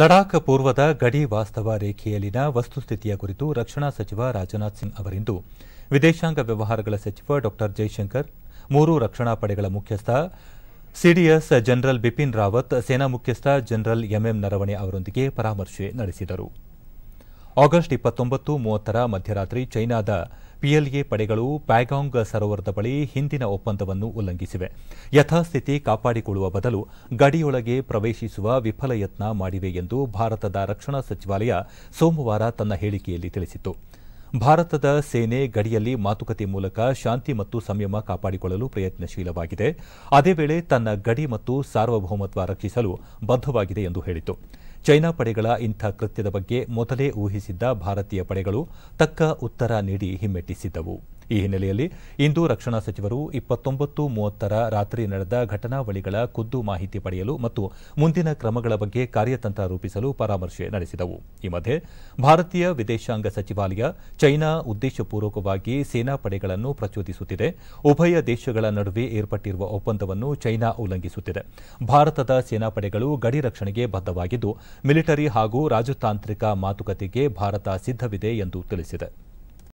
ಲಡಾಖ್ ಪೂರ್ವದ ಗಡಿ ವಾಸ್ತವ ರೇಖೆಯಲ್ಲಿನ ವಸ್ತುಸ್ಥಿತಿಯ ಕುರಿತು ರಕ್ಷಣಾ ಸಚಿವ ರಾಜನಾಥ್ ಸಿಂಗ್ ಅವರಿಂದು ವಿದೇಶಾಂಗ ವ್ಯವಹಾರಗಳ ಸಚಿವ ಡಾ ಜೈಶಂಕರ್ ಮೂರು ರಕ್ಷಣಾ ಪಡೆಗಳ ಮುಖ್ಯಸ್ಥ ಸಿಡಿಎಸ್ ಜನರಲ್ ಬಿಪಿನ್ ರಾವತ್ ಸೇನಾ ಮುಖ್ಯಸ್ಥ ಜನರಲ್ ಎಂಎಂ ನರವಣೆ ಅವರೊಂದಿಗೆ ಪರಾಮರ್ಶೆ ನಡೆಸಿದರು ಆಗಸ್ಟ್ ಇಪ್ಪತ್ತೊಂಬತ್ತು ಮೂವತ್ತರ ಮಧ್ಯರಾತ್ರಿ ಚೈನಾದ ಪಿಎಲ್ಎ ಪಡೆಗಳು ಪ್ಯಾಗಾಂಗ್ ಸರೋವರದ ಬಳಿ ಹಿಂದಿನ ಒಪ್ಪಂದವನ್ನು ಉಲ್ಲಂಘಿಸಿವೆ ಯಥಾಸ್ಥಿತಿ ಕಾಪಾಡಿಕೊಳ್ಳುವ ಬದಲು ಗಡಿಯೊಳಗೆ ಪ್ರವೇಶಿಸುವ ವಿಫಲ ಯತ್ನ ಮಾಡಿವೆ ಎಂದು ಭಾರತದ ರಕ್ಷಣಾ ಸಚಿವಾಲಯ ಸೋಮವಾರ ತನ್ನ ಹೇಳಿಕೆಯಲ್ಲಿ ತಿಳಿಸಿತು ಭಾರತದ ಸೇನೆ ಗಡಿಯಲ್ಲಿ ಮಾತುಕತೆ ಮೂಲಕ ಶಾಂತಿ ಮತ್ತು ಸಂಯಮ ಕಾಪಾಡಿಕೊಳ್ಳಲು ಪ್ರಯತ್ನಶೀಲವಾಗಿದೆ ಅದೇ ವೇಳೆ ತನ್ನ ಗಡಿ ಮತ್ತು ಸಾರ್ವಭೌಮತ್ವ ರಕ್ಷಿಸಲು ಬದ್ದವಾಗಿದೆ ಎಂದು ಹೇಳಿತು ಚೈನಾ ಪಡೆಗಳ ಇಂಥ ಕೃತ್ಯದ ಬಗ್ಗೆ ಮೊದಲೇ ಊಹಿಸಿದ್ದ ಭಾರತೀಯ ಪಡೆಗಳು ತಕ್ಕ ಉತ್ತರ ನೀಡಿ ಹಿಮ್ಮೆಟ್ಟಿಸಿದ್ದವು ಈ ಹಿನ್ನೆಲೆಯಲ್ಲಿ ಇಂದು ರಕ್ಷಣಾ ಸಚಿವರು ಇಪ್ಪತ್ತೊಂಬತ್ತು ಮೂವತ್ತರ ರಾತ್ರಿ ನಡೆದ ಘಟನಾವಳಿಗಳ ಖುದ್ದು ಮಾಹಿತಿ ಪಡೆಯಲು ಮತ್ತು ಮುಂದಿನ ಕ್ರಮಗಳ ಬಗ್ಗೆ ಕಾರ್ಯತಂತ್ರ ರೂಪಿಸಲು ಪರಾಮರ್ಶೆ ನಡೆಸಿದವು ಈ ಮಧ್ಯೆ ಭಾರತೀಯ ವಿದೇಶಾಂಗ ಸಚಿವಾಲಯ ಚೈನಾ ಉದ್ದೇಶಪೂರ್ವಕವಾಗಿ ಸೇನಾಪಡೆಗಳನ್ನು ಪ್ರಚೋದಿಸುತ್ತಿದೆ ಉಭಯ ದೇಶಗಳ ನಡುವೆ ಏರ್ಪಟ್ಟಿರುವ ಒಪ್ಪಂದವನ್ನು ಚೈನಾ ಉಲ್ಲಂಘಿಸುತ್ತಿದೆ ಭಾರತದ ಸೇನಾಪಡೆಗಳು ಗಡಿ ರಕ್ಷಣೆಗೆ ಬದ್ಧವಾಗಿದ್ದು ಮಿಲಿಟರಿ ಹಾಗೂ ರಾಜತಾಂತ್ರಿಕ ಮಾತುಕತೆಗೆ ಭಾರತ ಸಿದ್ದವಿದೆ ಎಂದು ತಿಳಿಸಿದೆ